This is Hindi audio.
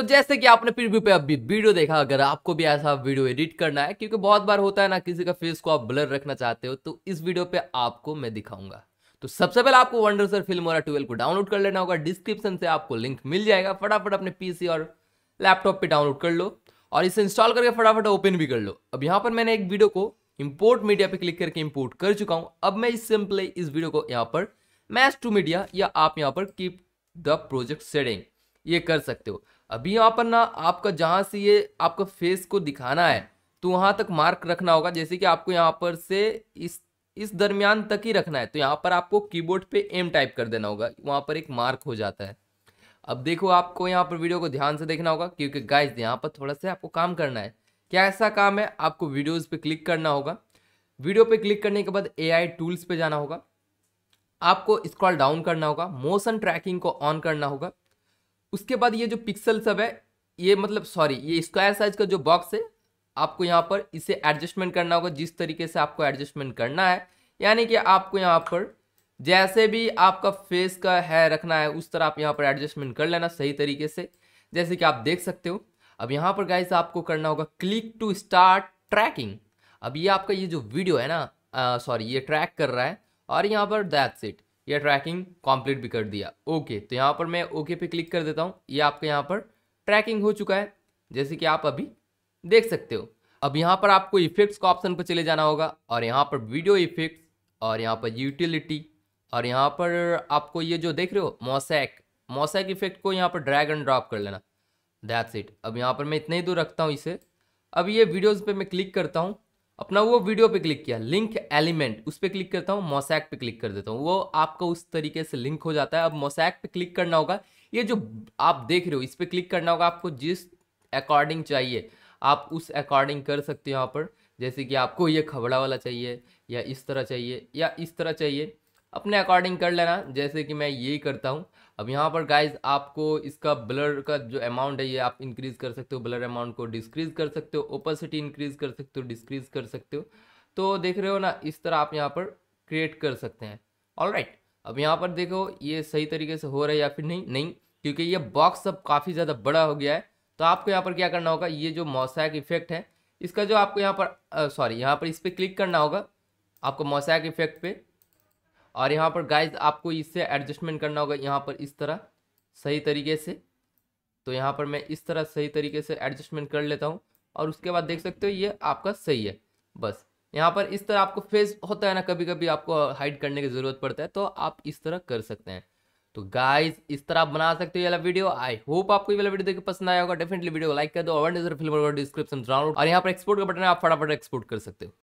तो जैसे कि आपने प्रीव्यू पे अभी वीडियो देखा अगर आपको भी ऐसा वीडियो एडिट करना है क्योंकि बहुत बार होता है ना किसी का फेस को आप ब्लर रखना चाहते हो तो इस वीडियो पे आपको मैं दिखाऊंगा तो सबसे पहले आपको Wondershare Filmora twelve को डाउनलोड कर लेना होगा डिस्क्रिप्शन से आपको लिंक मिल जाएगा फटाफट अपने पीसी और लैपटॉप पे डाउनलोड कर लो और इसे इंस्टॉल करके फटाफट ओपन भी कर लो अब यहाँ पर मैंने एक वीडियो को इम्पोर्ट मीडिया पे क्लिक करके इम्पोर्ट कर चुका हूँ अब मैं इस सिंपली इस वीडियो को यहाँ पर मैच टू मीडिया या आप यहाँ पर कीप द प्रोजेक्ट सेडिंग ये कर सकते हो अभी यहाँ पर ना आपका जहाँ से ये आपका फेस को दिखाना है तो वहाँ तक मार्क रखना होगा जैसे कि आपको यहाँ पर से इस इस दरमियान तक ही रखना है तो यहाँ पर आपको कीबोर्ड पे एम टाइप कर देना होगा वहाँ पर एक मार्क हो जाता है अब देखो आपको यहाँ पर वीडियो को ध्यान से देखना होगा क्योंकि गाइज यहाँ पर थोड़ा सा आपको काम करना है क्या ऐसा काम है आपको वीडियोज़ पर क्लिक करना होगा वीडियो पर क्लिक करने के बाद ए टूल्स पर जाना होगा आपको स्क्रॉल डाउन करना होगा मोशन ट्रैकिंग को ऑन करना होगा उसके बाद ये जो पिक्सल सब है ये मतलब सॉरी ये स्क्वायर साइज का जो बॉक्स है आपको यहाँ पर इसे एडजस्टमेंट करना होगा जिस तरीके से आपको एडजस्टमेंट करना है यानी कि आपको यहाँ पर जैसे भी आपका फेस का है रखना है उस तरह आप यहाँ पर एडजस्टमेंट कर लेना सही तरीके से जैसे कि आप देख सकते हो अब यहाँ पर गाइस आपको करना होगा क्लिक टू स्टार्ट ट्रैकिंग अब ये आपका ये जो वीडियो है ना सॉरी ये ट्रैक कर रहा है और यहाँ पर दैट्स इट या ट्रैकिंग कंप्लीट भी कर दिया ओके तो यहाँ पर मैं ओके पे क्लिक कर देता हूँ ये आपके यहाँ पर ट्रैकिंग हो चुका है जैसे कि आप अभी देख सकते हो अब यहाँ पर आपको इफेक्ट्स का ऑप्शन पर चले जाना होगा और यहाँ पर वीडियो इफेक्ट्स और यहाँ पर यूटिलिटी और यहाँ पर आपको ये जो देख रहे हो मोसैक मोसैक इफेक्ट को यहाँ पर ड्रैग एंड ड्रॉप कर लेना दैट्स इट अब यहाँ पर मैं इतने ही दूर रखता हूँ इसे अब ये वीडियोज़ पर मैं क्लिक करता हूँ अपना वो वीडियो पे क्लिक किया लिंक एलिमेंट उस पर क्लिक करता हूँ मोसैक पे क्लिक कर देता हूँ वो आपका उस तरीके से लिंक हो जाता है अब मोसैक पे क्लिक करना होगा ये जो आप देख रहे हो इस पर क्लिक करना होगा आपको जिस अकॉर्डिंग चाहिए आप उस अकॉर्डिंग कर सकते हो यहाँ पर जैसे कि आपको ये खबड़ा वाला चाहिए या इस तरह चाहिए या इस तरह चाहिए अपने अकॉर्डिंग कर लेना जैसे कि मैं यही करता हूँ अब यहाँ पर गाइज आपको इसका ब्लर का जो अमाउंट है ये आप इंक्रीज कर सकते हो ब्लर अमाउंट को डिस्क्रीज कर सकते हो ओपेसिटी इंक्रीज कर सकते हो डिस्क्रीज कर सकते हो तो देख रहे हो ना इस तरह आप यहाँ पर क्रिएट कर सकते हैं ऑल right. अब यहाँ पर देखो ये सही तरीके से हो रहा है या फिर नहीं नहीं क्योंकि ये बॉक्स अब काफ़ी ज़्यादा बड़ा हो गया है तो आपको यहाँ पर क्या करना होगा ये जो मोसैक इफेक्ट है इसका जो आपको यहाँ पर सॉरी यहाँ पर इस पर क्लिक करना होगा आपको मोसैक इफेक्ट पे और यहाँ पर गाइज आपको इससे एडजस्टमेंट करना होगा यहाँ पर इस तरह सही तरीके से तो यहाँ पर मैं इस तरह सही तरीके से एडजस्टमेंट कर लेता हूँ और उसके बाद देख सकते हो ये आपका सही है बस यहाँ पर इस तरह आपको फेस होता है ना कभी कभी आपको हाइड करने की ज़रूरत पड़ता है तो आप इस तरह कर सकते हैं तो गाइज इस तरह आप बना सकते हो ये वाला वीडियो आई होप आपको ये वाला वीडियो देखकर पसंद आया होगा डेफिनेटली वीडियो लाइक कर दो और डिस्क्रिप्शन डाउनलोड और यहाँ पर एक्सपोर्ट का बटन है आप फटाफट एक्सपोर्ट कर सकते हो